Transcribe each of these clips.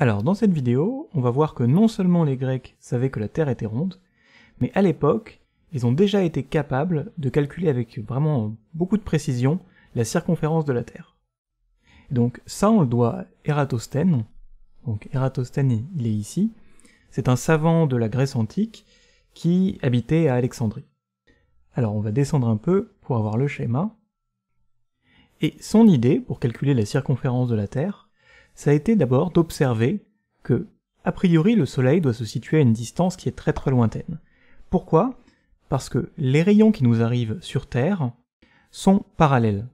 Alors dans cette vidéo, on va voir que non seulement les Grecs savaient que la Terre était ronde, mais à l'époque, ils ont déjà été capables de calculer avec vraiment beaucoup de précision la circonférence de la Terre. donc ça, on le doit à Ératosthène. Donc Ératosthène, il est ici. C'est un savant de la Grèce antique qui habitait à Alexandrie. Alors on va descendre un peu pour avoir le schéma. Et son idée pour calculer la circonférence de la Terre, ça a été d'abord d'observer que, a priori, le Soleil doit se situer à une distance qui est très très lointaine. Pourquoi Parce que les rayons qui nous arrivent sur Terre sont parallèles.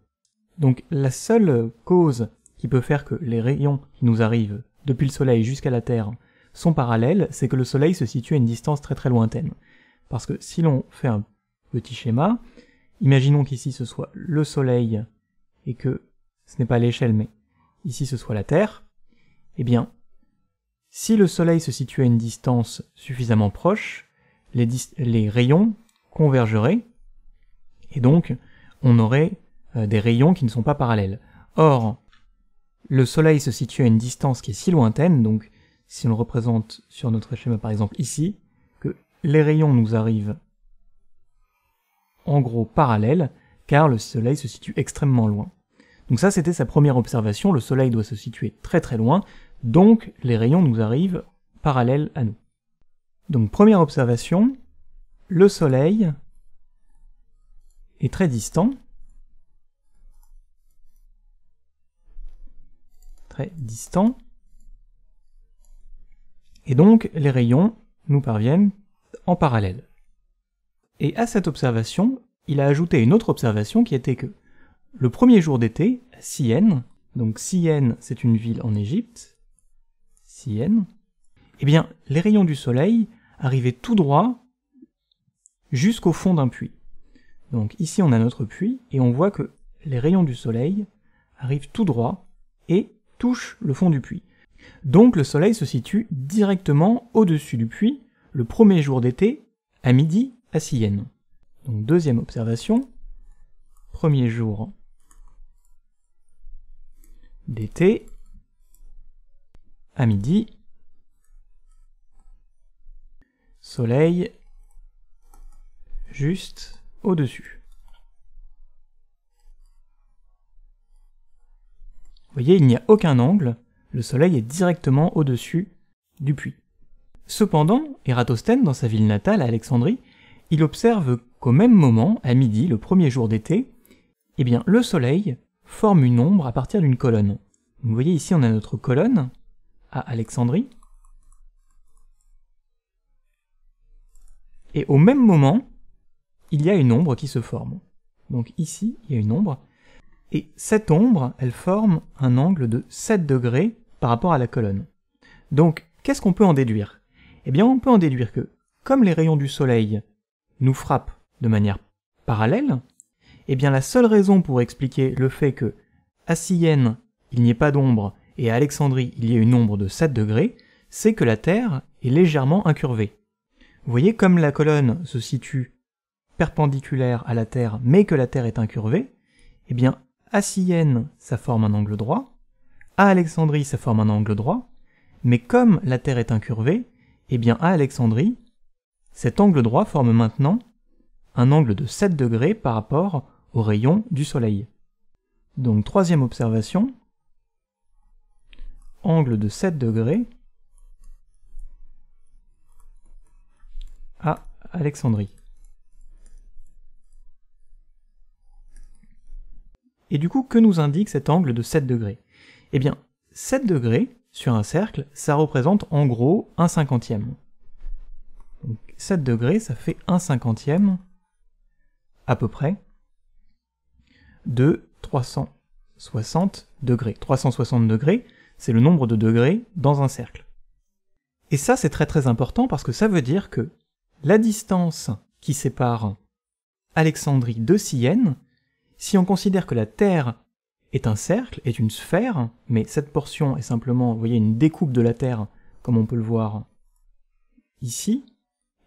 Donc la seule cause qui peut faire que les rayons qui nous arrivent depuis le Soleil jusqu'à la Terre sont parallèles, c'est que le Soleil se situe à une distance très très lointaine. Parce que si l'on fait un petit schéma, imaginons qu'ici ce soit le Soleil et que ce n'est pas l'échelle mais ici ce soit la Terre, eh bien, si le Soleil se situe à une distance suffisamment proche, les, rayons convergeraient, et donc on aurait euh, des rayons qui ne sont pas parallèles. Or, le Soleil se situe à une distance qui est si lointaine, donc si on le représente sur notre schéma par exemple ici, que les rayons nous arrivent en gros parallèles, car le Soleil se situe extrêmement loin. Donc ça, c'était sa première observation, le Soleil doit se situer très très loin, donc les rayons nous arrivent parallèles à nous. Donc première observation, le Soleil est très distant, très distant, et donc les rayons nous parviennent en parallèle. Et à cette observation, il a ajouté une autre observation qui était que le premier jour d'été, à Sienne, donc Sienne c'est une ville en Égypte, Sienne, eh bien les rayons du soleil arrivaient tout droit jusqu'au fond d'un puits. Donc ici on a notre puits et on voit que les rayons du soleil arrivent tout droit et touchent le fond du puits. Donc le soleil se situe directement au-dessus du puits le premier jour d'été à midi à Sienne. Donc deuxième observation, premier jour d'été à midi. Soleil juste au-dessus. Vous voyez, il n'y a aucun angle, le soleil est directement au-dessus du puits. Cependant, Eratosthène, dans sa ville natale, à Alexandrie, il observe qu'au même moment, à midi, le premier jour d'été, eh bien, le soleil forme une ombre à partir d'une colonne. Vous voyez ici, on a notre colonne à Alexandrie. Et au même moment, il y a une ombre qui se forme. Donc ici, il y a une ombre. Et cette ombre, elle forme un angle de 7 degrés par rapport à la colonne. Donc, qu'est-ce qu'on peut en déduire Eh bien, on peut en déduire que, comme les rayons du soleil nous frappent de manière parallèle, eh bien la seule raison pour expliquer le fait que à Sienne, il n'y ait pas d'ombre et à Alexandrie, il y ait une ombre de 7 degrés, c'est que la Terre est légèrement incurvée. Vous voyez comme la colonne se situe perpendiculaire à la Terre, mais que la Terre est incurvée, eh bien, à Syène, ça forme un angle droit, à Alexandrie, ça forme un angle droit, mais comme la Terre est incurvée, eh bien, à Alexandrie, cet angle droit forme maintenant un angle de 7 degrés par rapport aux rayons du soleil. Donc troisième observation, angle de 7 degrés à Alexandrie. Et du coup, que nous indique cet angle de 7 degrés Eh bien, 7 degrés sur un cercle, ça représente en gros un cinquantième. Donc 7 degrés, ça fait 1 cinquantième à peu près de 360 degrés. 360 degrés, c'est le nombre de degrés dans un cercle. Et ça, c'est très très important parce que ça veut dire que la distance qui sépare Alexandrie de Sienne, si on considère que la Terre est un cercle, est une sphère, mais cette portion est simplement, vous voyez, une découpe de la Terre, comme on peut le voir ici,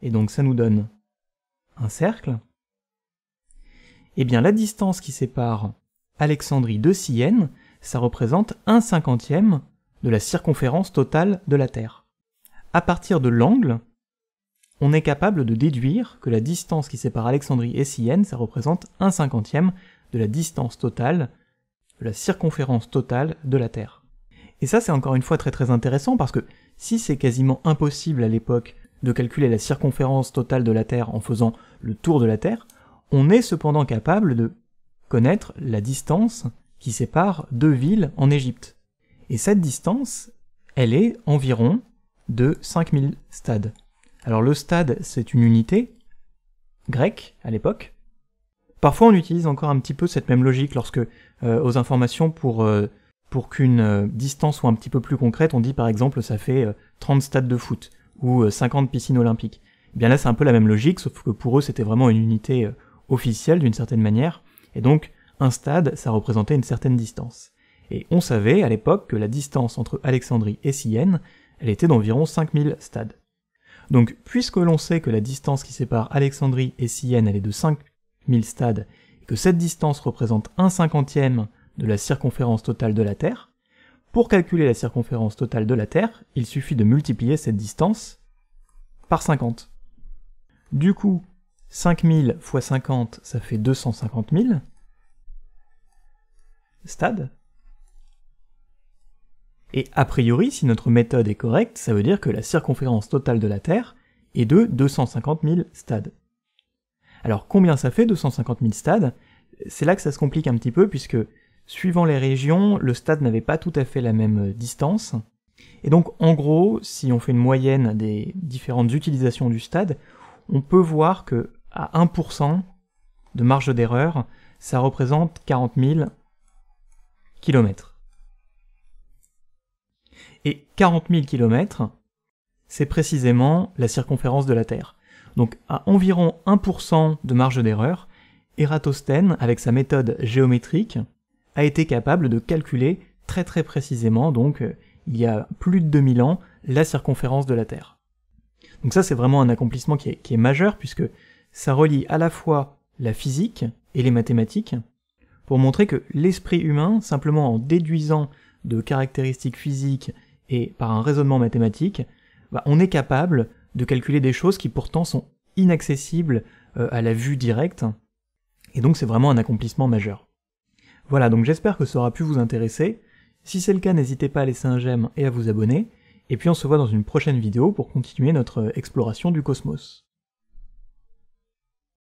et donc ça nous donne un cercle, eh bien la distance qui sépare Alexandrie de Sienne, ça représente un cinquantième de la circonférence totale de la Terre. À partir de l'angle, on est capable de déduire que la distance qui sépare Alexandrie et Sienne, ça représente un cinquantième de la distance totale, de la circonférence totale de la Terre. Et ça, c'est encore une fois très très intéressant parce que si c'est quasiment impossible à l'époque de calculer la circonférence totale de la Terre en faisant le tour de la Terre, on est cependant capable de connaître la distance qui sépare deux villes en Égypte. Et cette distance, elle est environ de 5000 stades. Alors le stade, c'est une unité grecque à l'époque. Parfois on utilise encore un petit peu cette même logique lorsque euh, aux informations pour, euh, pour qu'une euh, distance soit un petit peu plus concrète, on dit par exemple ça fait 30 stades de foot ou 50 piscines olympiques. Et eh bien là c'est un peu la même logique, sauf que pour eux c'était vraiment une unité officielle d'une certaine manière, et donc un stade, ça représentait une certaine distance. Et on savait à l'époque que la distance entre Alexandrie et Sienne, elle était d'environ 5000 stades. Donc puisque l'on sait que la distance qui sépare Alexandrie et Sienne, elle est de 5000 stades, et que cette distance représente un cinquantième de la circonférence totale de la Terre, pour calculer la circonférence totale de la Terre, il suffit de multiplier cette distance par 50. Du coup, 5000 x 50, ça fait 250 000 stades. Et a priori, si notre méthode est correcte, ça veut dire que la circonférence totale de la Terre est de 250 000 stades. Alors combien ça fait 250 000 stades C'est là que ça se complique un petit peu puisque suivant les régions, le stade n'avait pas tout à fait la même euh, distance. Et donc en gros, si on fait une moyenne des différentes utilisations du stade, on peut voir que à 1% de marge d'erreur, ça représente 40 000 km. Et 40 000 km, c'est précisément la circonférence de la Terre. Donc à environ 1% de marge d'erreur, Eratosthène, avec sa méthode géométrique, a été capable de calculer très très précisément, donc euh, il y a plus de 2000 ans, la circonférence de la Terre. Donc ça c'est vraiment un accomplissement qui est, qui est majeur, puisque ça relie à la fois la physique et les mathématiques, pour montrer que l'esprit humain, simplement en déduisant de caractéristiques physiques et par un raisonnement mathématique, bah, on est capable de calculer des choses qui pourtant sont inaccessibles euh, à la vue directe, et donc c'est vraiment un accomplissement majeur. Voilà, donc j'espère que ça aura pu vous intéresser. Si c'est le cas, n'hésitez pas à laisser un j'aime et à vous abonner, et puis on se voit dans une prochaine vidéo pour continuer notre exploration du cosmos.